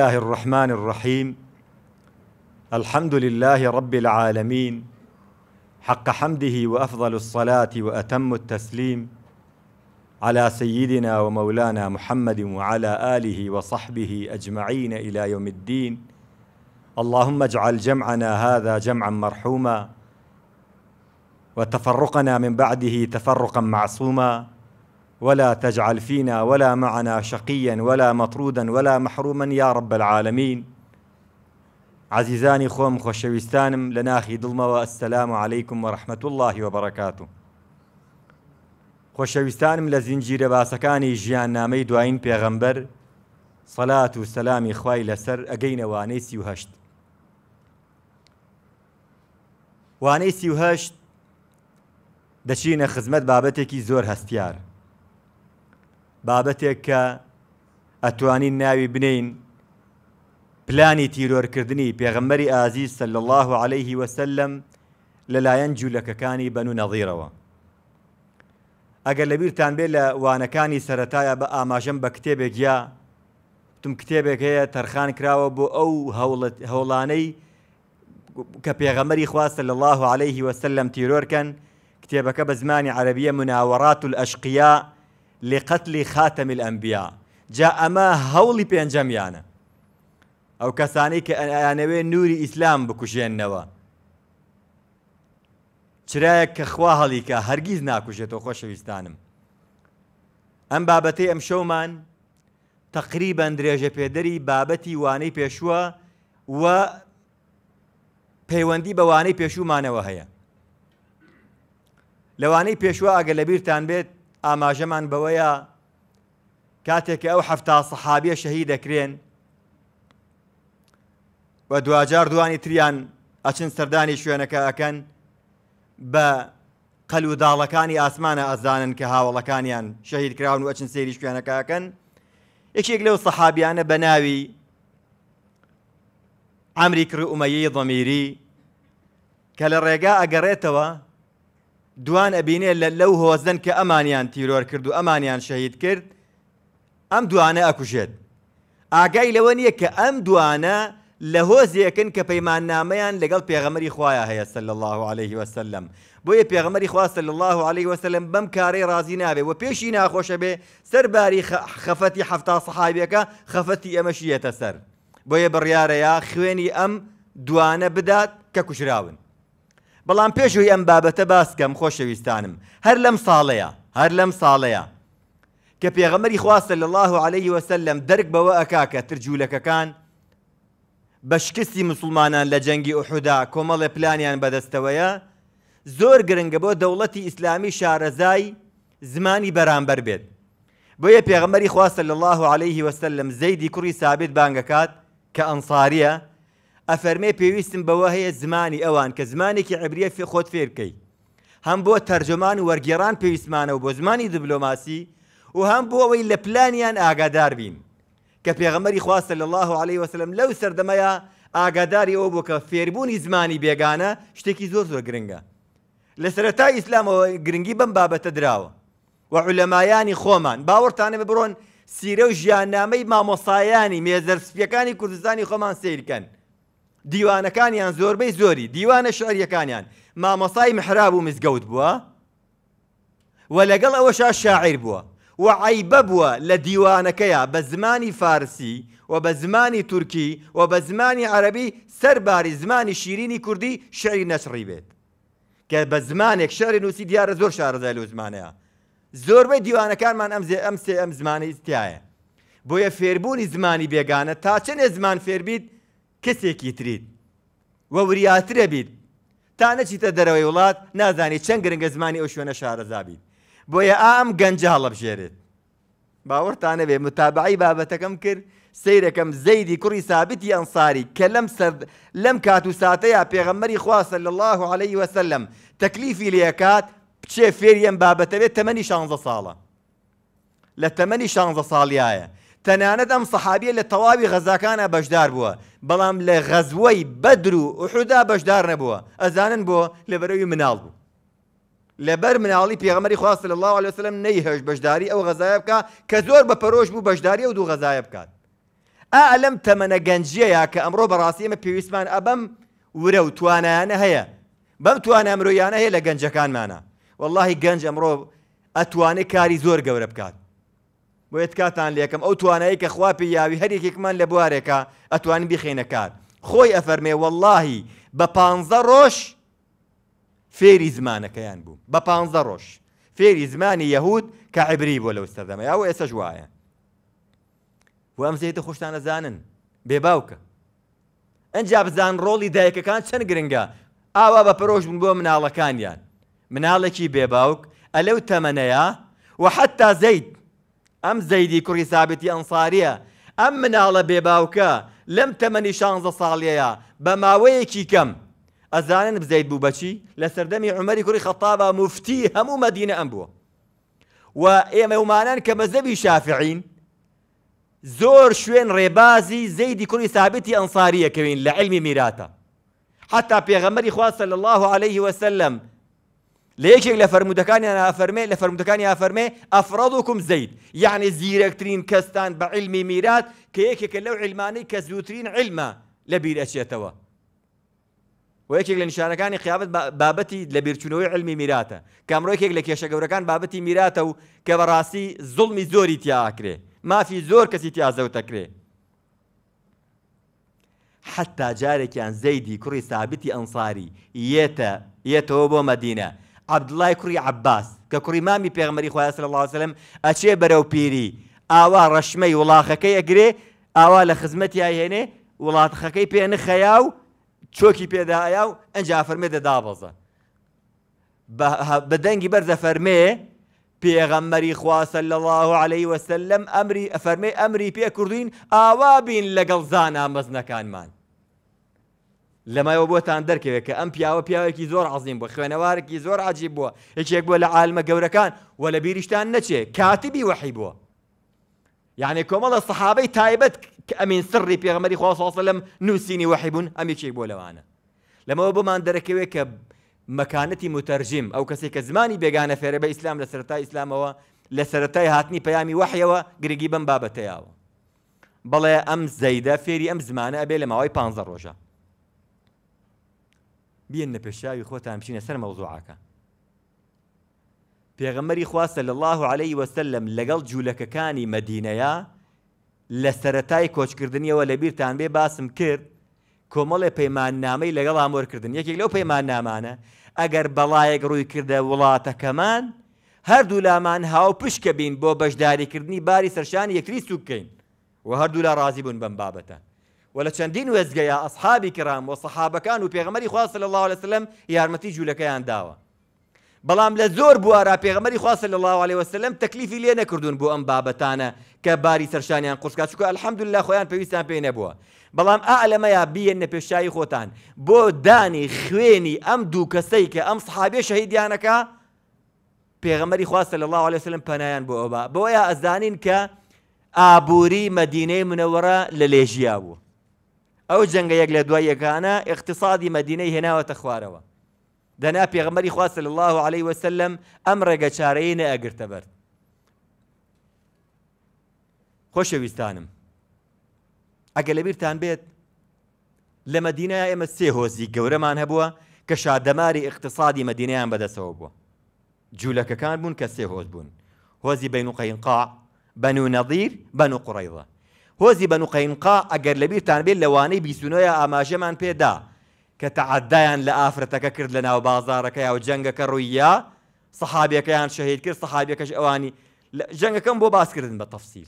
الله الرحمن الرحيم الحمد لله رب العالمين حق حمده وافضل الصلاه واتم التسليم على سيدنا ومولانا محمد وعلى اله وصحبه اجمعين الى يوم الدين اللهم اجعل جمعنا هذا جمعا مرحوما وتفرقنا من بعده تفرقا معصوما ولا تجعل فينا ولا معنا شقيا ولا مطرودا ولا محروما يا رب العالمين عزيزاني خوم خوشويستانم لناخي دلما والسلام عليكم ورحمة الله وبركاته ڕحمەت اللهی وبڕکات و خۆشەویستانم لە زیینجیرە صلاة ژیان نامەی دوایین پێغەمبەر سەلات و سەلامی خوای لەسەر خزمت سیهشت زور هستيار بابەتێک کە ئەتوانین ناوی بنین پلانی تیرۆرکردنی پێغەمەری ئازی سەل الله عليه وسلم لەلایەن جوولەکەکانی بەن و نەظیرەوە ئەگەر لەبیرتان بێت لە وانەکانی سەتایە بە ئاماژەم بە کتێبێک یا تم کتێبێک هەیە تەرخان کراوە بۆ ئەو هەوڵانەی کە پێغەمەری خواستە لە الله عليه وسلم تیرۆرکەن کتێبەکە بە زمانی عەربیە مناوەڕات و ئەشقیا لقتلی خاتەمی ئەمبیا جا ئەمە هەوڵی پێنجەمیانە ئەو کەسانی کە ئەیانەوێ نووری ئیسلام بکوژێننەوە چرایەک کە خوا هەڵیکە هەرگیز ناکوژێتەوە خۆشەویستانم ئەم بابەتی ئەم شەومان تقریبەن درێژە پێدەری بابەتی وانەی پێشووە و پەیوەندی بەوانەی پێشومانەوە هەیە لەوانەی پێشوە ئەگە لەبییران بێت ئاماژەمان بەوەیە کاتێک ئەو هەفتا سەحابیە شەهی دەکرێن و دوجار دوانی تریان ئەچن سەردانی شوێنەکە ئەەکەن بە قەل و داڵەکانی ئاسمانە ئەزانن کە هاوڵەکانیان شەهید کراون و ئەچن سێری شوێنەکەکەن یەکێک لەو سەحابیانە بە ناوی ئەمریکر و ئومەیی ضەمیری کە لە ڕێگا ئەگەڕێتەوە دوان ئەبینێ لە لەو هۆزن کە ئەمانیان تیرۆر کرد و ئەمانیان شەهید کرد ئەم دوانە ئەکوژێت ئاگای لەوە نییە کە ئەم دوانە لە هۆزیەکن کە پەیمان نامەیان لەگەڵ پێغەمەری خویە هەیە سل الله عليه وسلم بۆیە پێغەمەری خواستە الله عليه وسلم بەم کارەی رازی نابێ و پێشی ناخۆشە بێ سەرباری خەفەتی هەفتا سەحابەکە خەفەتی ئەمەشیەتە سەر بۆیە بڕیارەیە خوێنی ئەم دوانە بدات کە کوژراون بەڵام پێشوی ئەم بابەتە باسکەم خۆشەویستانم هەر لەم ساڵەیە هەر لەم ساڵەیە کە پێغەمەری خواستە لە الله عليه وسلم دەرک بەوە ئەکا کە ترجوولەکەکان بە شکستی مسلمانان لە جەنگی ئوحدا کۆمەڵێ پلانیان بەدەستەوەیە زۆر گرنگە بۆ دەوڵەتی ئیسلامی شارەزای زمانی بەرامبەر بێت بۆیە پێغەمەری خواستە لە الله عليه وسلم زەیدی کوڕی سابت بانگەکات کە ئەنساریە ئەفەرمێ پێویستم بەوە هەیە زمانی ئەوان کە زمانێکی عبریە فێ خۆت فێ بکەی هەم بۆ تەرجەمان و وەرگێران پێویستمانەوە بۆ زمانی دیبلۆماسی و هەم بۆ ئەوەی لە پلانیان ئاگادار بین کە پێغەمەری خواستە لە الله عليه وسلم لەو سەردەمەیە ئاگاداری ئەوە بۆ کە فێربوونی زمانی بێگانە شتێکی زۆر زۆر گرنگە لە سەرەتا ئیسلامەوە گرنگی بەم بابەتە دراوە وعلەمایانی خۆمان باوەڕتانە ببڕۆن سیرە و ژیاننامەی مامۆسایانی مێزەرسپیەکانی کوردستانی خۆمان سیرکەن دیوانەکانیان زۆربەی زۆری دیوانە شعریەکانیان مامەسای محراب و مزگەوت بووە و لەگەڵ ئەوەشا شاعیر بووە و عیبە بووە لە دیوانەکەیە بە زمانی فارسی و بە زمانی تورکی و بە زمانی عەربی سەرباری زمانی شیرینی کوردی شعری نەشڕی بێت کە بە زمانێک شعری نووسی دیارە زۆر شارەزای لە زمانەیە زۆربەی دیوانەکانمان ئەم ئەم سێ ئەم زمانی ئیسیایە بۆیە فێربوونی زمانی بێگانە تا چنێ زمان فێربیت کەسێکی تریت وە وریاترە بیت تا نەچیتە دەرەوەی وڵات نازانی چەند گرنگە زمانی ئەو شوێنە شارەزابیت بۆیە ئام گەنج هەڵەبژێرێت باوەڕتانە بێ متابعی بابەتەکەم کرد سیرەکەم زەیدی کوڕی سابتی ئەنساری کە لەم لەم کات و ساتەیە پێغەمەری خواسە لە الله عليه وسلم تەکلیفی لەکات بچێ فێری ئەم بابەتە بێت تەمەنی شانزە ساڵە لە تەمەنی شانزە ساڵیایە تەنانەت ئەم سەحابیە لە تەواوی غەزاکانە بەشدار بووە بەڵام لە غەزوەی بەدر و ئوحودا بەشدار نەبووە ئەزانن بۆ لەبەرەوەی مناڵ بوو لەبەر مناڵی پێغەمەری خواست لە الله عليه وسلم نەیهێش بەشداری ئەو غەزایە بکە کە زۆر بە پەرۆش بوو بەشداری و دوو غەزایە بکات ئا ئەلەم تەمەنە گەنجەیە کە ئەمڕۆ بەڕاستی ئمە پێویستمان ئەبەم ورە و توانایانە هەیە بەم توانە ئەمرۆیانە هەیە لە گەنجەکانمانە واللهی گەنج ئەمڕۆ ئەتوانێت کاری زۆر گەورە بکات بۆیت کاتان لێکم ئەو توانایی کە خواپی یاوی هەرێکێکمان لە بوارێکە ئەتوانین بخێنە کار خۆی ئەفەرمێ واللهی بە پ ڕۆژ فێری زمانەکەیان بوو بە پ ڕۆژ فێری زمانی یهود کە عیبری بۆ لەو سەردەمە یاوە ئێسە ژواایە و ئەم زێتە خۆشتان نەزانن بێباوکە ئەنجا بزان ڕۆڵی دایکەکان چەند گرنگە ئاوا بە پەرۆژ بوون بۆ مناڵەکانیان مناڵێکی بێباوک ئەلەو تەمەنەیە و حتا زەیت ام زيدي كري ثابتي انصاريه ام من على بيباوكا لم تمني شانز صاليا ماوەیەکی كم ئەزانن بزيد بوو بەچی لسردمي عمر عمەری خطابه خەتابە مدينه هەموو مەدینە ئەم بووە و ئێمە ومانان کە شافعين زور شوين ريبازي زيدي زەیدی ثابتي سابتی ئەنساریەکەوین لعلم علمی حتى حتا پێغەمەری صلى الله عليه وسلم لە یەکێک لە فەرمودەکانیان ئافەرمێ لە فەرمودەکانی ئافەرمێ ئەفرادوکم زەید یعنی زیرەکترین کەستان بە علمی میرات کە یەکێکە لەو علمانەی کە زووترین علمە لە بیرەچێتەوە و یەکێک لە نیشانەکانی قیابەت بابەتی لە بیرچوونەوەی علمی میراتە کامڕۆکێک لە کێشە گەورەکان بابەتی میراتە و کە بەڕاستی زڵمی زۆری تیاکرێ مافی زۆر کەسی تیازەوتەکرێ حتا جارێکیان زەیدی کوڕی سابتی ئەنساری یێتە یەتەوە بۆ مەدینە عبدڵای کوڕی عباس کە کوڕی مامی پێغمەری خۆیان سر لەڵاسلم ئەچێ بەرەو پیری ئاوا ڕەشمەی وڵاخەکەی ئەگرێ ئاوا لە خزمەتی هێنێ وڵاتخەکەی پێ نخەیا و چۆکی پێدایا و ئەنج فەرمێدە دابەزە بەدەنگی بەرزە فەرمێ پێغەممەری خواسە لە الله عليه وسلم ئەمری ئەفەرمێ ئەمری پێ کوردین ئاوا بین لەگەڵ زانا مەزنەکانمان لەمایەوە بۆتان دەرکەوێت کە ئەم پیاوە پیاوێکی زۆر عزییم بووە خوێنەوارێکی زۆر عجیب بووە یەکێک بووە لە عالمە گەورەکان و لە بیریشتان نەچێ کاتبی وەحی بووە یعنی کۆمەڵە سەحابەی تایبەت ئەمین سڕی پێغمەری خواسە لەم نووسینی وەحی بوون ئەم یەکێک بۆ لەوانە لەمەوە بمان دەرەکەوێت کە مەکانەتی متەرجیم ئەو کەسێک کە زمانی بێگانە فێرە بە ئیسلام لە سەرای ئیسلامەوە لە سەتای هاتنی پەیامی وەحیەوە گرنگی بەم بابەتەیاوە بەڵێ ئەم زەیدە فێری ئەم زمانە ئەبێ لە ماوەی پ ڕۆژە بین لە پێشیاوی خۆتان بچینە سەر مەوزوعاکە پێغەمەری خواستە لە الله عليه وسلم لەگەڵ جوولەکەکانی مەدینەیە لە سەتای کۆچکردنیەوە لە بیرتان بێ باسم کرد کۆمەڵی پەیمان نامەی لەگەڵ ئامۆرکردن یەکێک لەو پەیمان نامانە ئەگەر بەڵایەک ڕووی کردە وڵاتەکەمان هەردوو لامان هاو پشکە بین بۆ بەشداریکردنی باری سەرشانی یەکری سوکەین و هەردوو لا ڕازی بوون بەم بابەتە وە لە چەندین وێزگەیە ئەسحابی کرام و سەحابەکان و پێغەمەری خواست لە الله لەسلم یارمەتی جوولەکەیان داوە. بەڵام لە زۆر بوارە پێغمەری خواست لە الله عليه وسلم تەکلیفی لێ نەکردوون بۆ ئەم بابەتانە کە باری سەرشانیان قوسکا چکە ئەلحەمد لە خۆیان پێویستان پێی نەبووە. بەڵام ئالەمەیە بیەن نەپێشایی خۆتان بۆ دانی خوێنی ئەم دوو کەسەی کە ئەم سحابێ شەهیدیانەکە پێغەمەری خواست لە الله عليه وسلم پەنایان بۆ ئەوبا بۆیە ئەزانین کە ئابووری مەدینەی منەوەرە لە لێژیا بوو. جنگ یک یەک یکانا اقتصادی مدینه هنا و تخواره و دنا پیغمبری خواست صلی الله عليه وسلم ئەم ڕێگە چارەی نەئەگرتە بەر خۆشەویستانم ئەگە لەبیرتان بێت لە مەدینە ئێمە سێ هۆزی گەورەمان هەبووە کە شادەماری اقتصادی مدینه بەدەسەوە بووە جوولەکەکان بوا کە کان بون کسی حوز بون حوزی بینو قینقاع بنو نظیر بنو و هۆزی بەن و قەینقا ئەگەر لەبیرتان بێت لەوانەی آماجه من پێدا کە تەعاددایان لە ئافرەتەکە کرد لە ناو بازارەکە یا و جەنگەکە ڕوویە سەحابیەکەیان شەهید کرد سەحابیەکەش ئەوانی جەنگەکەم بۆ باسکردن بە تەفسیل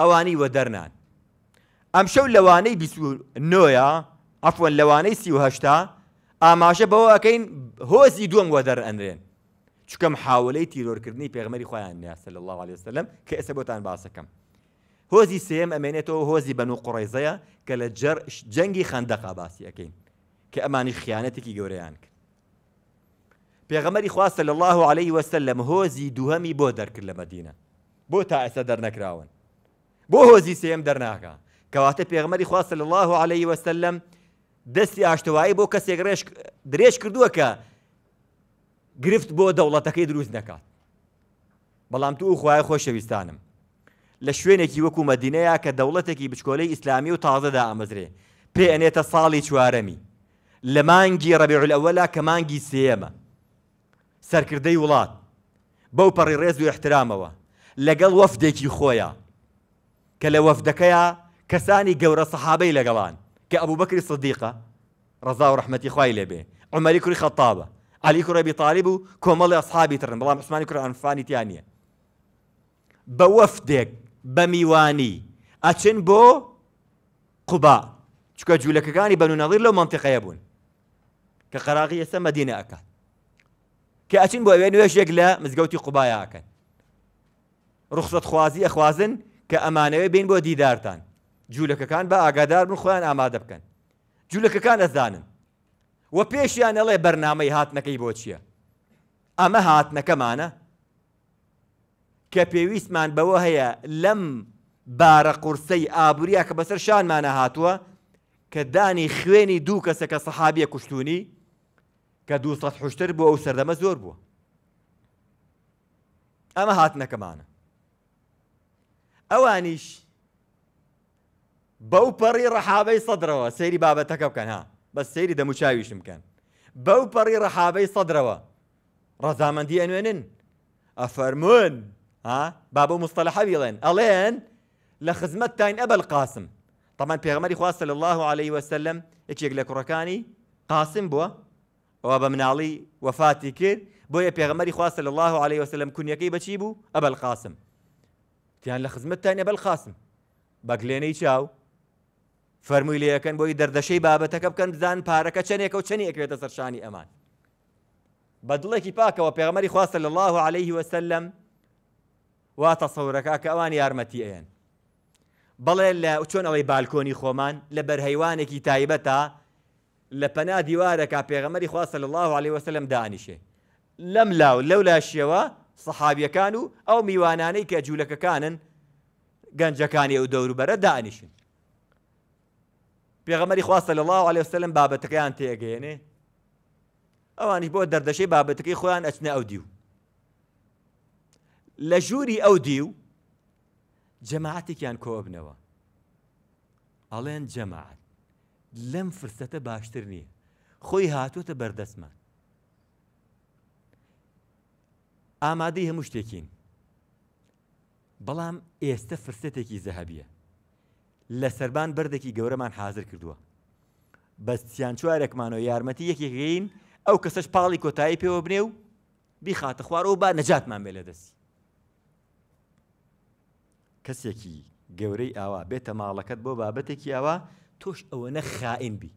ئەوانی وە دەرنان ئەم شەو لەوانەی نۆیە ئەفوەن لەوانەی سیهشتا ئاماژە بەوە ئەەکەین هۆزی دووەم وە دەر ئەنرێن چکەم حاولەی تیرۆرکردنی پێغمەری خۆیان نیاسە لە الله عليه وسلم کە ئێستا بۆتان باسەکەم هۆزی سێم ئەمێنێتەوە هۆزی بەن و قڕێزەیە کە لە جەر جەنگی خندەقا باسیەکەین کە ئەمانی خیانەتێکی گەورەیان کرد پێغەمەری خواستە لە الله عليه وسلم هۆزی دووهەمی بۆ دەرکرد لە مدینە بۆ تا ئێستا دەرنەکراون بۆ هۆزی سێم دەرناکە کەواتە پێغمەری خواستە لە الله عليه وسلم دەستی ئاشتەوایی بۆ کەسێک درێژ کردووە کە گرفت بۆ دەوڵەتەکەی دروست نکات بەڵام تو خوای خۆشەویستانم لە شوێنێکی وەکو مەدینەیە کە دەوڵەتێکی بچکۆلەی ئیسلامی و تازەدا ئەمەزرێ پێ ئەنێتە ساڵی چوارەمی لە مانگی ڕەبیعول ئەوەلا کە مانگی سێمە سەرکردەی وڵات بەو پەڕی ڕێز و احترامەوە لەگەڵ وەفدێکی خۆیە کە لە وەفدەکەیە کەسانی گەورە سەحابەی لەگەڵان کە ئەبوو بەکری صدیقە ڕزا و ڕحمەتی خوای لێبێ عمەری کوری خەتابە علی کوڕێبی تاالب و کۆمەڵی ئەسحابی ترن بەڵام عسمانی کوڕ ئەنفانی تیان نیە بە وەفدێک بە میوانی ئەچن بۆ قوبا چکە جوولەکەەکانی بەن و نەڵیر لەو منتیقەیە بوون کە قەراغی ئێستا مەدینە ئەکات کە ئەچین بۆ ئەوێ نوێژێک لە مزگەوتی قوبایەکەن ڕخسەت خوازی ئەخوازن کە ئەمانەوەی بین بۆ دیدارتان جوولەکەکان بە ئاگادار بن خۆیان ئامادە بکەن جوولەکەکان ئەزانن وە پێشیان ئەڵێ بەرنامەی هاتنەکەی بۆ چییە ئەمە هاتنەکەمانە کە پێویستمان بەوە هەیە لەم بارە قورسەی ئابوووریە کە بەسەر شانمانە هاتووە کە دانی خوێنی دوو کەسە کە سەحابیە کوشتونی کە دووسەد حشتر بوو ئەو سەردەمە زۆر بووە. ئەمە هاتنەکەمانە. ئەوانیش بەو پەڕی ڕەحابەی سەدرەوە سەیری بابەتەکە بکەن ها بە سەیری دەموچاویشم بکەن. بەو پەڕی ڕەحابەی سەدرەوە ڕەزامەندی ئەنوێنن ئەفەرمون ها بابو مصطلح مستەلحە بڵێن ئەڵێن لە خزمەت تاین قاسم طبعا پێغەمەری خواست صلى الله عليه وسلم ايش يقول لك ركاني قاسم بووە ئەوە بە وفاتي كير بو يا پێغەمەری خواست صلى الله عليه وسلم کونیەکەی بەچی بوو ئەبل قاسم تیان لە خزمەت تاین ئەبل قاسم بەگلێنەی چاو فەرمووی لەکەن بۆی دەردەشەی بابەتەکە بکەن زان پارەکە چنێکە و چنی ئەکرێتە سەرشانی ئەمان بە دڵێکی پاکەوە پێغەمەری خواست لە الله عليه وسلم واتە سەورەکە کە ئەوان یارمەتی ئەێن بەڵێ لە چۆن ئەوەی بالکۆنی خۆمان لە بەرهەیوانێکی تایبەتە لە پەنا دیوارەکە پێغەمەری خواستە لە الله عليه وسلم دانیشێ لەم لاو لەو لاشیەوە سەحابیەکان و ئەو میوانانەی کە جوولەکەکانن گەنجەکانی ئەو دەوروبەرە دانیشن پێغەمەری خواستە لە الله عليه وسلم بابەتەکەیان تێگەێنێ ئەوانی بۆ دەردەشەی بابەتەکەی خۆیان ئەچنە ئەو دیو لە ژووری ئەو دیو جەماعاتێکیان کۆ بنەوە ئەڵێن جەماعات لەم فرسەتە باشتر نییە خۆی هاتوۆتە بەردەستمان ئامادەی هەموو شتێکین بەڵام ئێستا فرسەتێکی زەهبیە لە سەربان بەردێکی گەورەمان حاضر کردووە بەستیان چوارێکمانەوە یارمەتی یەکێکین ئەو کەسەش پاڵی کۆتایی پێوە بنێ و بیخاتە خوارەوە با نەجاتمان بێ لە دەستی کەسێکی گەورەی ئاوا بێتە ماڵەکەت بۆ بابەتێکی ئاوا تۆش ئەوە نە خائین بی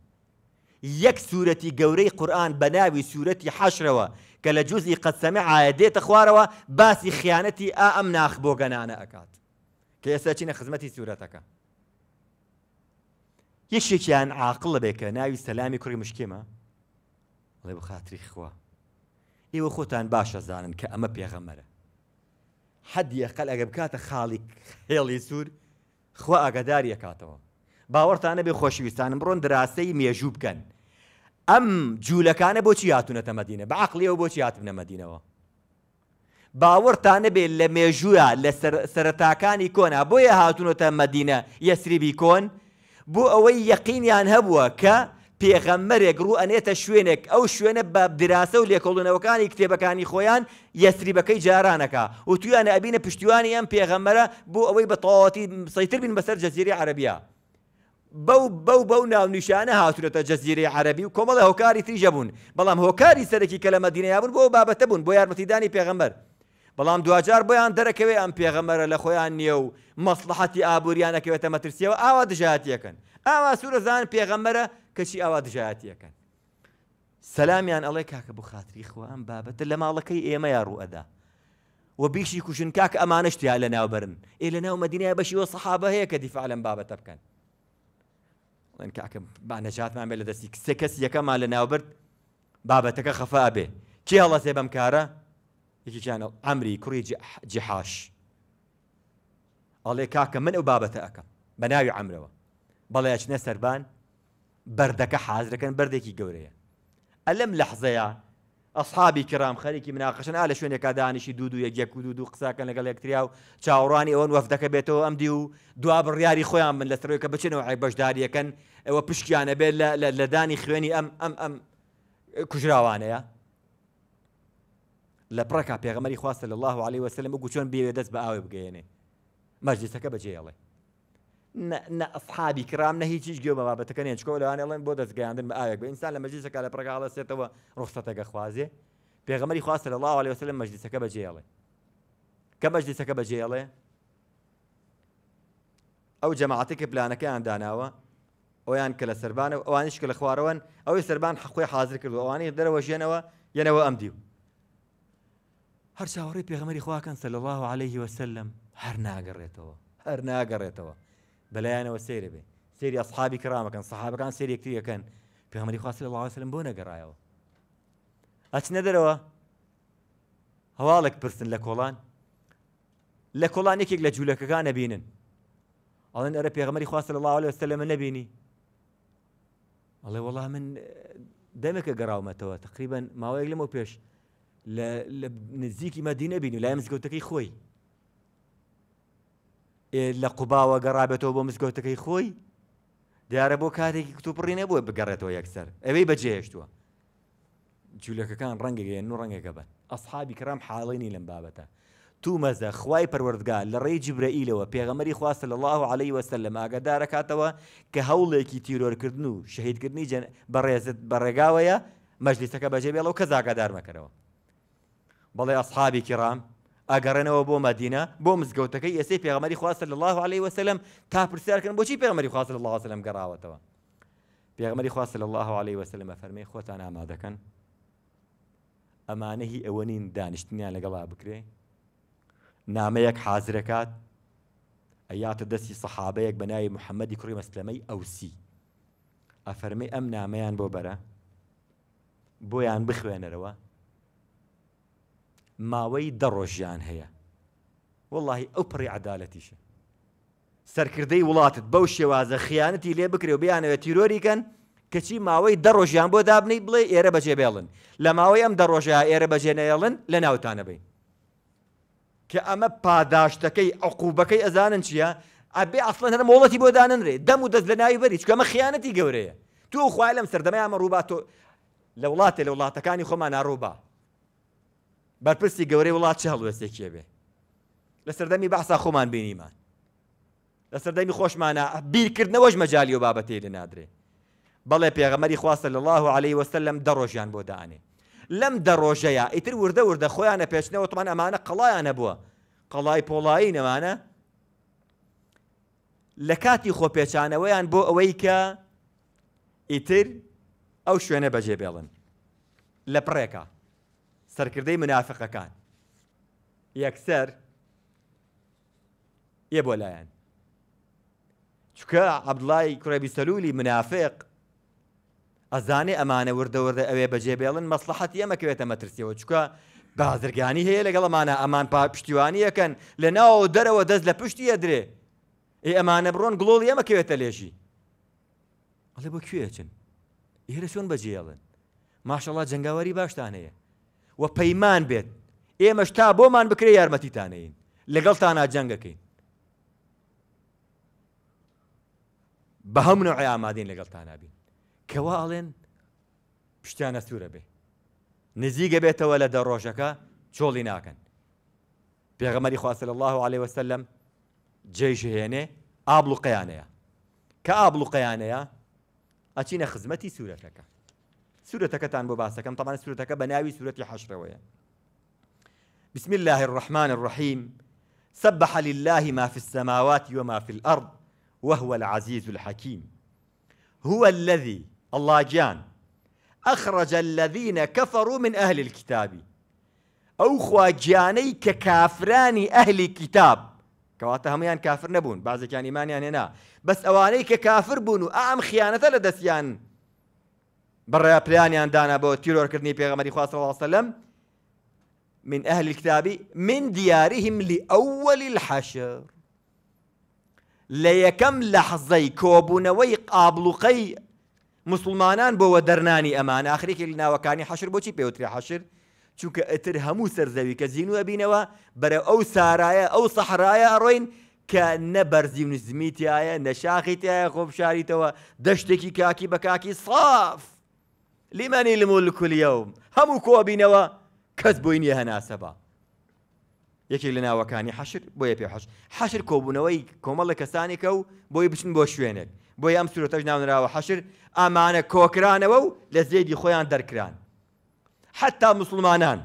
یەک سوورەتی گەورەی قورآن بە ناوی سوورەتی حەشرەوە کە لە جوزی قەسەمە ئاەدێتە خوارەوە باسی خیانەتی ئا ئەم ناخ بۆ گەنانە ئەکات کە ئێستا چینە خزمەتی سوورەتەکە یەکێکیان عاقل بێ کە ناوی سەلامی کوڕی مشکێمە لێ بخاتری خوا ئێوە خۆتان باشە زانن کە ئەمە پێغەمەرە حەدیە قەل ئەگە بکاتە خاڵی هێڵی سوور خوا ئاگاداریە کاتەوە باوەڕتانە بێ خۆشویستانم بڕۆن دراسەی مێژوو بکەن ئەم جوولەکانە بۆچی هاتوونەتە مەدینە بە عقلیەوە بۆچی هاتمنە مەدینەوە باوەڕتانە بێت لە مێژووە لە سەرتاکانی کۆنا بۆیە هاتوونەتە مەدینە یەسریبی کۆن بۆ ئەوەی یەقینیان هەبووە کە پێغەممەرێک ڕوو ئەنێتە شوێنێک ئەو شوێنە بە دراسە و لێکۆڵنەوەکانی کتێبەکانی خۆیان یەسریبەکەی جارانەکە و تویانە ئەبینە پشتیوانی ئەم پێغەممەرە بۆ ئەوەی بە تەواتی سەیتر بین بەسەر جەزیری عەربیە. بەو بەو بەو ناونیشانە هاتوورەتە جەزیری عەربی و کۆمەڵە هۆکاری تریژە بوون بەڵام هۆکاری سەرەکی کە لە مەدینەیە بوون بۆ بابەتە بوون بۆ یارمەتیدانی پێغەمبەر بەڵام دوجار بۆیان دەرەکەوێ ئەم پێغەمەرە لە خۆیان نییە و مەسلحەتی ئابوووریانەکەوێتە مەترسیەوە ئاوا دژاتیەکەن ئاوا سوورەزان پێغەمەرە کەچی ئاوا دژایەتیەکەن سەلامیان ئەڵێ کاکە بۆ خااتری خوان بابەتە لە ماڵەکەی ئێمە یا ڕوئەدا و بیشی کوشن کاکە ئەمانشتیا لە ناوبرن ئێ لە ناو مدینای بەشیوە سەحابە هەیە کە دیفاع لەم بابەتە بکەن من کاکە بانەژاتمان بێ لە دەستی کسە کەس یەکەمان لە ناوبرد بابەتەکە خەفا بێ کێ هەڵە بەم کارە یەکییان ئەمری کوڕی جحاش ئەڵێ کاکە من ئەو بابەتە ئەەکەم بە ناوی ئەمرەوە بەڵێ ئەچنە سەربان بەردەکە حازرەکەن بەردێکی گەورەیە ئەلم لە حزەیە ئەصحابی کرام خەریکی مناقەشن ئا لە شوێنێکا دانیشی دوو دوو یەک و دوو قساکەن لەگەڵ یەکتریا و چاوەڕانی ئەوەن وەفدەکە بێتەوە ئەم دی و دوا بڕیاری خۆیان من لە سەرەوەکە بچنەوە ئای بەشداریەکەن ئەوە پشکیانە بێت لە دانی خوێنی ئەم ئەم ئەم کوژراوانەیە لە پڕەکە پێغەمەری خواستە لە الله عليه وسلم و گوچۆن بێ دەست بە ئاوێ بگەێنێ مەجلسەکە بەجێڵێ نە ئەفحابی کرام نە هیچیش گوێ بەبابەتەکەن چکۆ لەوانێڵێن بۆ دەستگەاندن بە ئاەک بە ئینسان لە مەجلیسەکە لە پرگاڵە سێتەوە ڕخسەتەکە خوازێ پێغەمەری خواستە لە لاوە لەوسە لە مەجلیسەکە بەجێڵێ کە مەجلیسەکە بەجێڵێ ئەو جەماعاتێکی پلانەکەیان داناوە ئەویان کە لە سەربانە ئەوانش کە لە خوارەوەن ئەوەی سەربان حخۆی حاضر کردو ئەوانەی دەرەوە ژێنەوە یەنەوە ئەم دیو هەر چاوەڕی پێغەمەری خواکەن سەل الله عليه وسلم هەر ناگەڕێتەوە هەر ناگەڕێتەوە بەلایەنەوە يعني سیرە بێ سری ئەسحابی کرامەکەن كان سری یەکتریەکەن پێمەری خواست لە لاوەسلم بۆ نەگەڕایەوە ئەچنە دەرەوە هەواڵێک پرسن لە کۆڵان لە لكولان یەکێک لە جوولەکەەکان نەبینن ئەڵێن ئەرە پێغمەری خواست لە لاوە الله عليه وسلم نبيني الله والله من دەمێکە تقريبا ما هو يقلمو بيش لە نزیکی مەدی نەبین لا لای تكي خوي لە قوباوە گەڕابێتەوە بۆ مزگەوتەکەی خۆی دیارە بۆ کاتێکی کتوپڕینە بووە بگەڕێتەوە یەکسەر ئەوەی بەجێشتووە جوولەکەکان ڕەنگەگەیە و ڕەنگەکە بن ئەسحابی کرام حاڵێنی لەم بابەتە تو مەزە خوای پەروەردگا لە ڕێی جبرەئیلەوە پێغەمەری خواستە لە الله عليه وەسەر لە ماگەدارەکاتەوە کە هەوڵێکی تیرۆرکردن و شەهیدکردنی بەڕێزت بەڕێگاوەیە مەجلیسەکە بەجێ بێڵەوە کە زاگادار مەکەرەوە بەڵێ ئەسحابی کرام ئەگەڕێنەوە بۆ مەدینە بۆ مزگەوتەکەی ئێستی پێغمەری خواستە لە الله عليه وسلم تا پرسیارکردن بۆچی پێغمەری خواستە لە الله وسلم گەڕاوەتەوە پێغمەری خواستە لە الله عليه وسلم فەرمی خۆتان ئامادەکەن ئەمانەهی ئەوە نین دانیشتنیان لەگەڵا بکرێ نامەیەک حازرەکات ئەیاتە دەستی سەحابەیەک بە ناوی محەممەدی کوڕی مەسلەمەی ئەوسی ئەفەرمی ئەم نامەیان بۆ بەرە بۆیان بخوێنەرەوە ماوەی دەڕۆژیان هەیە واللهی ئەو پڕی عدالەتیشە سەرکردەی وڵاتت بەو شێوازە خیانەتی لێ بکرێ و بیانەوە تیرۆریکەن کەچی ماوەی دەڕۆژیان بۆ دابنی بڵێ ئێرە بەجێبێڵن لە ماوەی ئەم دەڕۆژە ئێرە بەجێنەێڵن لە ناوتانە بین کە ئەمە پاداشتەکەی عقوبەکەی ئەزانن چییە؟ ئەبێ ئەفلەن هەر مۆڵەتی بۆ داننرێ دەم و دەست لە ناوی بەری چکەمە خیانەتی گەورەیە تو خوای لەم سەردەمای ئەمە ڕووبات تۆ لە وڵاتێ لە وڵاتەکانی خۆمان ناڕووبات بەرپرسی گەورەی وڵات چه هەڵوێستێکیە بێ لە سەردەمی بەسا خۆمان بینیمان لە سەردەمی خۆشمانە بیرکردنەوەش مەجای و بابەتی لە نادرێ بەڵێ پێغەمەری خواستە لە الله عليه وسلم دەڕۆژیان بۆ دانێ لەم دەڕۆژەیە ئیتر وردە وردە خۆیانە پێچنەوە تمان ئەمانە قەڵایانە بووە قەڵای پۆڵایی نەمانە لە کاتی خۆپێچانەوەیان بۆ ئەوەی کە ئیتر ئەو شوێنە بەجێ بێڵن لە پڕێکە سەرکردەی منافقەکان یەکسەر یە بۆ لایەن چکە عبدڵای کوڕێبی سەلولی منافق ئەزانێ ئەمانە وردەوردە ئەوێ بەجێبێڵن مەسلحەت ئەمەکەوێتە مەترسیەوە چکە بازرگانی هەیە لەگەڵەمانە ئەمان پا پشتیوانی یەکەن لە ناوە دەرەوە دەست لە پشتی ئەدرێ ئێ ئەمانە بڕۆن گڵۆڵ ئەمەکەوێتە لێژی ئەڵێ بۆ کوێچن ئێرە چۆن بەجێڵن ماشەڵا جنگاوەری باشتان هەیە و پەیمان بێت ئێمەش تا بۆمان بکرێ یارمەتیتانەین لەگەڵ تانا جەنگەکەین بە هەمن و ئەیامادەین لەگەڵ تانابین کەوا ئەڵێن پشتیانە سوورە بێ نزیگە بێتەوە لە دەڕۆژەکە چۆڵی ناکەن پێغەمەری خواسل الله عليه وسلم جێژ هێنێ ئابلوقەیانەیە کە ئابلوقەیانەیە ئەچینە خزمەتی سوورەتەکە سورەتەکەتان بۆ باسەکەم طبعا سورة كبناوي سورة حشرة ويا بسم الله الرحمن الرحيم سبح لله ما في السماوات وما في الأرض وهو العزيز الحكيم هو الذي الله جان أخرج الذين كفروا من أهل الكتاب أو خواجانيك ككافراني أهل كتاب كواتا يعني كافر نبون بعض كان يعني, يعني نا بس أوانيك كافر بونوا أعم خيانة لدسيان يعني. بلاني بەڕێپلیانیان دانا بۆ صلى الله عليه وسلم من أهل الكتاب من ديارهم لأول الحشر لە لحظة لەحزەی کۆبوونەوەی أبلقي مسلمانان بۆوە دەرنانی ئەمان ئاخرێکی لە ناوەکانی حەشر بۆچی پێوتری حەشر چونکە ئەتر هەموو سەرزەوی کە زیینوە بینەوە بەرە ئەو أو ئەو سەحرایە ئەڕۆین کە نەبەرزی و نزمیتیایە نەشاخیتیایە خۆبشاریتەوە توا دشتكي كاكي بكاكي صاف لیمانی لمولکولیەوم هەموو کۆبینەوە کەس بووینە هەناسەبا یەکێک لە ناوەکانی حەشر بۆیە پێ حەش حەشر کۆبوونەوەی کۆمەڵە کەسانێکە و بۆی بچن بۆ شوێنێک بۆی ئەم سوورەتەش ناونراوە حەشر ئامانە کۆکرانەوە و لە زێدی خۆیان دەرکران حتا مسلمانان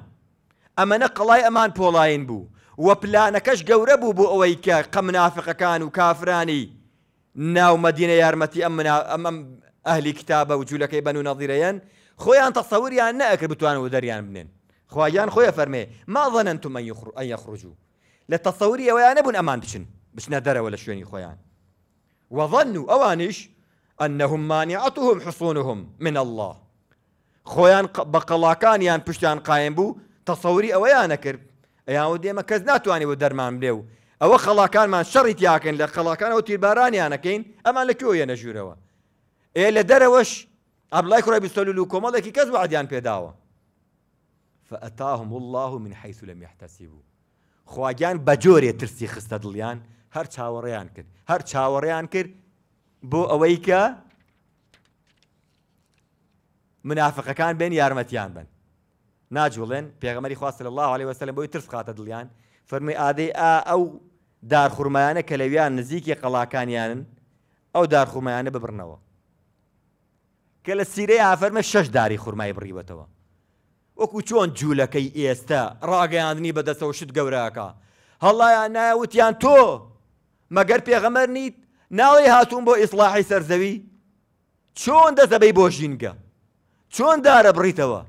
ئەمەنە قەڵای ئەمان پۆڵاین بوو وە پلانەکەش گەورە بوو بۆ ئەوەی کە قەمنافقەکان و کافرانی ناو مەدینە یارمەتی ئەم اهلی کتاب و إيه بنو بەن و نەظیرەیەن نه تەسەوریان بتوان و دریان بنن خوایان خوی فرمه ما ظەنەنتم ئەن یەخڕجوو و تەسەوری ئەوەیان امان بشن بش بچنە ولا لە شوێنی و وظنوا اوانش انهم مانعتهم حصونهم من الله خۆیان یان قەڵاکانیان پشتیان قایم بوو تەسەوری ئەوەیان نەکرد ئەیانەوە دێمە کەس ناتوانانی بۆ دەرمان بێ و ئەوە خەڵاکانمان او تیاکەن لە خەڵاکانەوە اما ئەمان لەکوێ نەژوورەوە ئێ لە دەرەوەش ئەبلای کوڕی بستۆلول و کۆمەڵێکی کەس وعدیان پێداوە فەتاهم الله من حيث لم يحتسبوا خواگیان بە جۆرێ ترسی خستە دڵیان هەر چاوەڕیان کرد هەر چاوەڕیان کرد بۆ ئەوەی کە منافقەکان بێن یارمەتیان بن ناجوڵێن پێغەمەری خواست لە الله عليه وسلم بۆی ترس خاتە دڵیان فەرمی ئادەی ئا ئەو دارخورمایانە کە لەویان نزیکی قەڵاکانیانن ئەو دارخورمایانە ببرنەوە کە لە سیرەی ئافەرمە شەش داری خورمای بڕیبەتەوە وەکو چۆن جوولەکەی ئێستا ڕاگەیاندنی بەدەستەوە شت گەورەکە هەڵایان نایوتیان تۆ مەگەر پێغەمەر نیت ناڵی هاتوون بۆ ئیسلاحی سەرزەوی چۆن دەزەبەی بۆ ژینگە چۆن دارە بڕیتەوە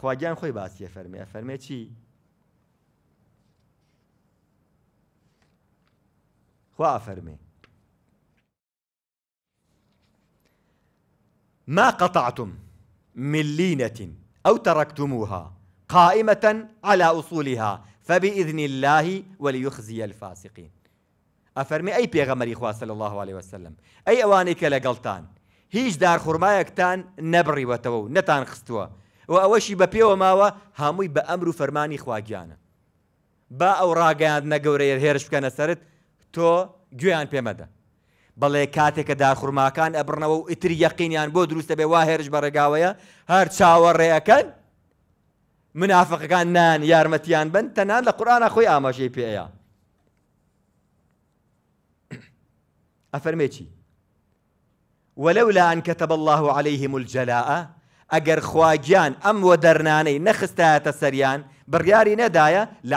خواگیان خۆی باسیە فەرمێ فەرمێ چی خوا فەرمێ ما قطعتم من لينة أو تركتموها قائمة على أصولها فبإذن الله وليخزي الفاسقين أفرمي أي بيغمري إخوة صلى الله عليه وسلم أي أوانيك لقلتان قلتان دار خرمايك تان نبري وتو نتان خستوا وأوشي ببيو وماوا هاموي بأمر فرماني إخوة جانا با ئەو ڕاگەیان نەگەورەیە هێرش بکەنە سرت تو گوێیان پێمەدە کاته که داخل مکان ئەبرنەوە و ئیتر یەقینیان بۆ دروستە بێ وا هێرش بەڕێگاوەیە هەر منافق منافقەکان نان یارم یارمەتیان بن تەنان لە خوی آماده ئاماژەی پێەیە ئەفەرمێکی ولولا أن كتب الله عليهم الجلاء اگر خواجان ام وە دەرنانەی نەخستایەتە سەریان بڕیاری نەدایە لە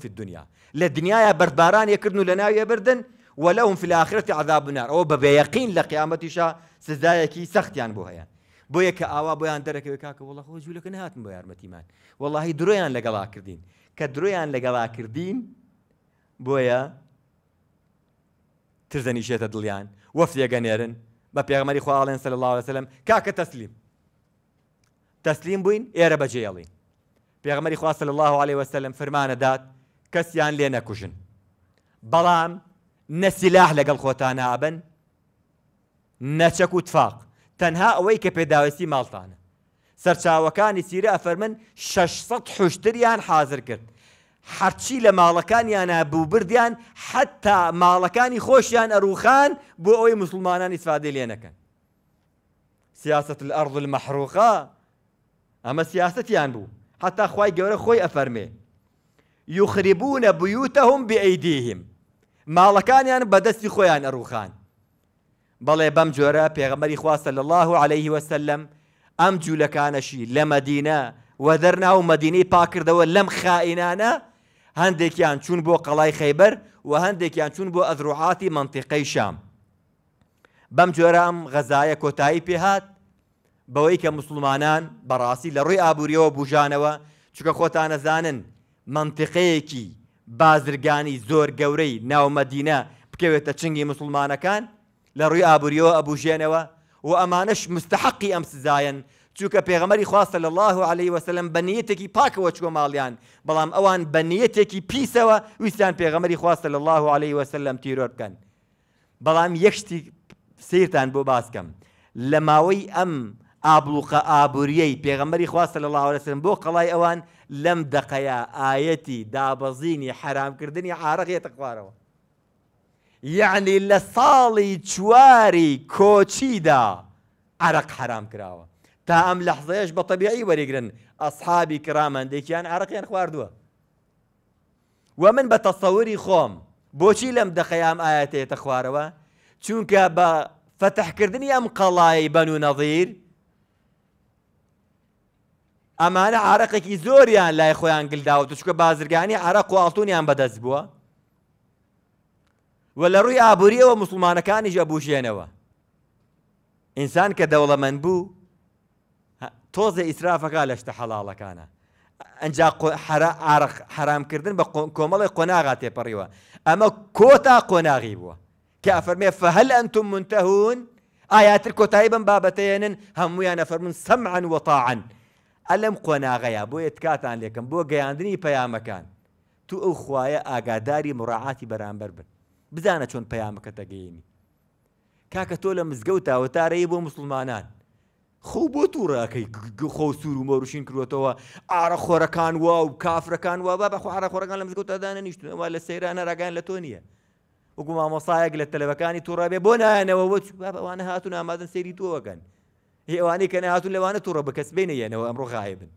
في الدنيا لدنيا دنیاە بەردباران یەکردن و لە بردن وەلەون فلاخرەتی عذابنار ئەوە بە بەیەقین لە قیامەتیشا سزایەکی سەختیان بۆ هەیە بۆیە کە ئاوا بۆیان دەرەکەوێت کاکە وڵە خۆ جوولەکە هاتم بۆ یارمەتیمان وەڵی درۆیان لەگەڵا کردین کە درۆیان لەگەڵا کردین بۆیە ترزەنیشێتە دڵیان وەفتێگەنێرن بە پێغمەری خواڵێن سەر الله وسلم کاکە تەسلیم تەسلیم بووین ئێرە بەجێڵین پێغمەری خواصل الله عليه وسلم فرمانەدات کەسیان لێ نەکوژن بەڵام نەسیلاح لەگەڵ خۆتان ئابن نەچەک و تفاق تەنها ئەوەی کە پێداوەستی ماڵتانە سەرچاوەکانی سیرە ئەفەرمن 600 حوشتریان حاضر کرد حەرچی لە ماڵەکانیانە بوو بردیان حتا ماڵەکانی خۆشیان ئەروخان بۆ ئەوەی مسلمانان ئیسفادی لێنەکەن سیاست الأرض المحروقة أما سياسة يانبو حتى خوي جورا خوي أفرمي يخربون بيوتهم بأيديهم ماڵەکانیان بەدەستی خۆیان ئەروخان بەڵێ بەم جۆرە پێغەمەری خواستە لە الله عليه وسلم ئەم جوولەکانەشی لە مەدینە وە دەرناو مەدینەی پاکردەوە لەم خائینانە هەندێکیان چوون بۆ قەڵای خەیبەر و هەندێکیان چوون بۆ ئەزروعاتی منتیقەی شام بەم جۆرام غەزایە کۆتایی پێهات بەوەی کە مسلمانان بەڕاستی لە ڕووی ئابوووریەوە بژانەوە چکە خۆتانەزانن منتیقەیەکی بازرگانی زۆر گەورەی ناومەدینە بکەوێتە چنگی مسلمانەکان لە ڕووی ئابوووریەوە ئەبوژێنەوە و ئەمانش مستحقی ئەم سزایەن چونکە پێغەمەری خواستە لە الله عليه وسلم بەنیەتێکی پاکەوە چوە ماڵیان بەڵام ئەوان بەنیەتێکی پیسەوە ویسیان پێغەمەری خواستە لە الله عليه وسلم تیرۆ بکەن بەڵام یەکشتی سیرتان بۆ باسکەم لە ماوەی ئەم ئابلوقە ئابوووریەی پێغەمەری خواستە لە الله عليه وسلم بۆ قەڵای ئەوان لەم دقەیە ئاەتی دابەزینی حرامکردنی عراغێتە خوارەوە یعنی لە ساڵی چواری کۆچیدا عرق حرام کراوە تا ئەم لەحزەیەش بە تەبیعی وەریگرن ئەسحابی کرامەندێکیان عرقیان خواردووە و من بە تەسەوری خۆم بۆچی لەم دەخەیام ئاەتێتە خوارەوە چونکە بە فتحکردنی ئەم قەڵایی بەن و نەظیر ئەمانە عراقێکی زۆریان لای خۆیان گلداوە دچکە بازرگانی عراق و ئاڵتونیان بەدەست بووە و لە ڕووی ئابوووریەوە مسلمانەکانی ژەبوژێنەوە ئینسان حلال کانا بوو تۆزە عرق حرام کردن ئەجا کومل قناغه ته پریوا اما کوتا قناغي بو بووە کە فهل انتم منتهون آيات ئایاتر بابتين هم يا نفر من سمعا وطاعا ئەلم قۆناغەیە بۆ ئێتکاتان لێکم بۆ گەیاندنی پەیامەکان تو ئەو خوایە ئاگاداری مڕعاتی بەرامبەر بن بزانە چۆن پەیامەکە تەگەینی کاکە تۆ لە مزگەوتاوە تارەیە بۆ مسلمانان خۆ بۆ تووڕەکەی خۆ سوور و مەروشین کروەتەوە ئارە خۆرەکان وا و کافرەکان وا بە خوارە خۆرەکان لە مزگەوتدانە نیشتنەوە لە سەیرانە ڕگەان لە تۆ نییە وەگو مامۆسایەک لە تەلەبەکانی تووڕابێ بۆ نایەنەوە وەچ بابەوانە هاتون ئامادەن سەیری تۆوەگەن ئێوانەی کە نهاتون لەوانە تووڕە بە کەس بینەیەنەوە ئەمڕۆ غایبن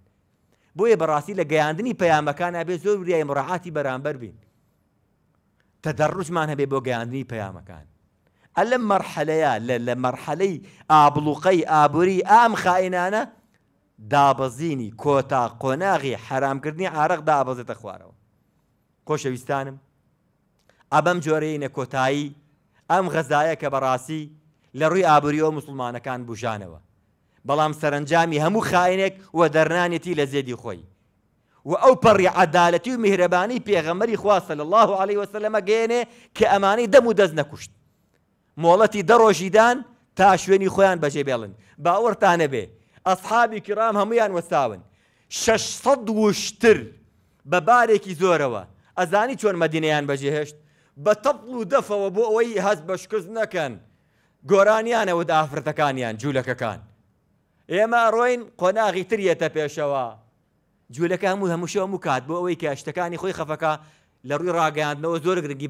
بۆیە بەڕاستی لە گەیاندنی پەیامەکان هەبێ زۆر وریای مڕعاتی بەرامبەر بین تەدەڕوجمان هەبێ بۆ گەیاندنی پەیامەکان ئە لە مەرحەلەیە لە مەرحەلەی ئابلوقەی ئابووری ئام خائینانە دابەزینی کۆتا قۆناغی حرامکردنی عراق دابەزێتە خوارەوە خۆشەویستانم ئەبەم جۆرەی نەکۆتایی ئەم غەزایە کە بەڕاستی لە ڕووی ئابووریەوە مسلمانەکان بژانەوە بەڵام سەرنجامی هەموو خاینێک وە دەرنانێتی لە زێدی خۆی و ئەو پەڕی عدالەتی و میهرەبانی پێغەمەری خواستە لە الله عليه وسلمە گەێنێ کە ئەمانەی دەم و دەست نەکوشت مۆڵەتی دەڕۆژیدان تا شوێنی خۆیان بەجێ بێڵن باوەرتانە بێ ئەسحابی کرام هەمویان وەساون 600 وشتر بە بارێکی زۆرەوە ئەزانی چۆن مەدینەیان بەجێهێشت بە تەپڵ و دەفەوە بۆ ئەوەی هەست بەشکز نەکەن گۆرانیانەوە دافرەتەکانیان جوولەکەکان ئێمە ڕۆین قۆناغی تریەتە پێشەوە جوولەکە هەموو هەمووشەوە و کات بۆ ئەوەی کەشتەکانی خۆی خەفەکە لە ڕووی ڕاگەاندنەوە زۆر گرنگی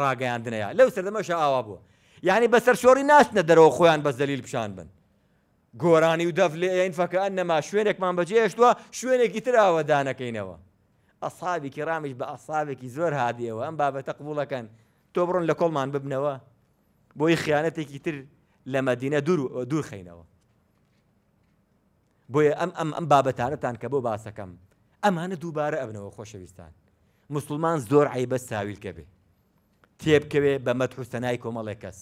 ڕاگەاندنەیە لەو سەردەمەش ئاوا بوو یعنی بەسەر شۆری ناستنە دەرەوە خۆیان بە زەلیل پیشان بن گۆرانی و دەف لێ ئەین فەکەن نەما شوێنێکمان بەجێشتووە شوێنێکی تراوە دانەکەینەوە ئەسابێکی ڕامش بە ئەسابێکی زۆر هادیەوە ئەم بابەتە قبوڵەکەن تۆ بڕۆن لە کۆڵمان ببنەوە بۆی خیانەتێکی تر لە مەدینە دوور دوور خینەوە بۆیە ئەم ئەم ئەم بابەتانەتان کە بۆ باسەکەم ئەمانە دووبارە ئەبنەوە خۆشەویستان مسلمان زۆر عیبە ساویلکە بێ تێبکەوێ بە مەتحوسەنای کۆمەڵێک کەس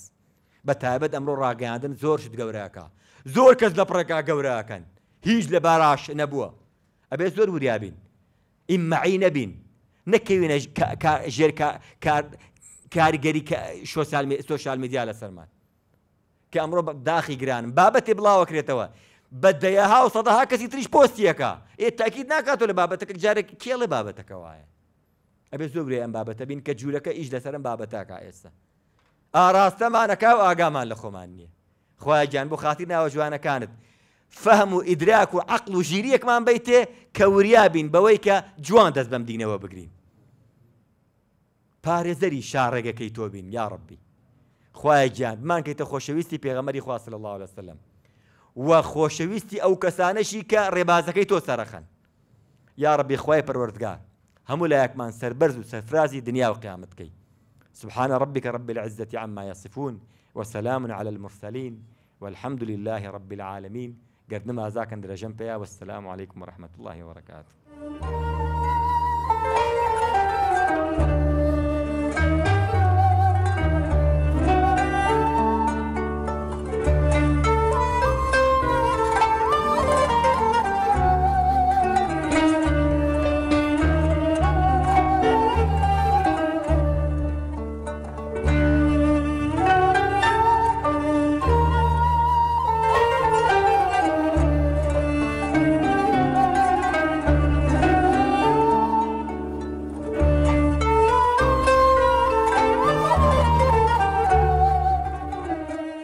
بە تایبەت ئەمڕۆ ڕاگەاندن زۆرشت گەورەکە زۆر کەس لە پڕێکا گەورەکەن هیچ لە باراش نەبووە ئەبێ زۆر وریابین ئیممەعی نەبین نەکەوینە ژێر کاریگەری سۆشال میدیا لە سەرمان کە ئەمڕۆ داخی گران بابەتی بڵاوەکرێتەوە بەدەیەها و سەدەها کەسی تریش پۆستیەکە ئێ تاکیید ناکاتۆ لە بابەتەکە جارێک کێڵە بابەتەکە وایە ئەبێ زۆبرێ ئەم بابەتە بین کە جوورەکە ئیش لەسەرم بابەتاکە ئێستا ئاراستەمانەکە و ئاگامان لە خۆمان نییە خۆیان بۆ خاتی ناوە جوانەکانت فەهم و ئیدراک و عقل و ژیریەکمان بیتێ کە وریابین بەوەی کە جوان دەست بەم دینەوە بگرین پارێزەری شارڕێگەکەی تۆبین یا ڕبی خخوای گیان مان کەیتە خۆشەویستی پێغەمەری خواصل الله لەسلم و خۆشەویستی او کەسانەشی کە ڕێبازەکەی تۆ سەرخەن یا ڕبی خی پەروەردگار هەموو لە یەکمان سربەرز و سەفرازی دنیا و کی سبحان ربک رب العزة عما یسفون وسلام على المرسلين والحمد لله رب العالمين قد نما ذاك درجم بيا والسلام عليكم ورحمة الله وبركاته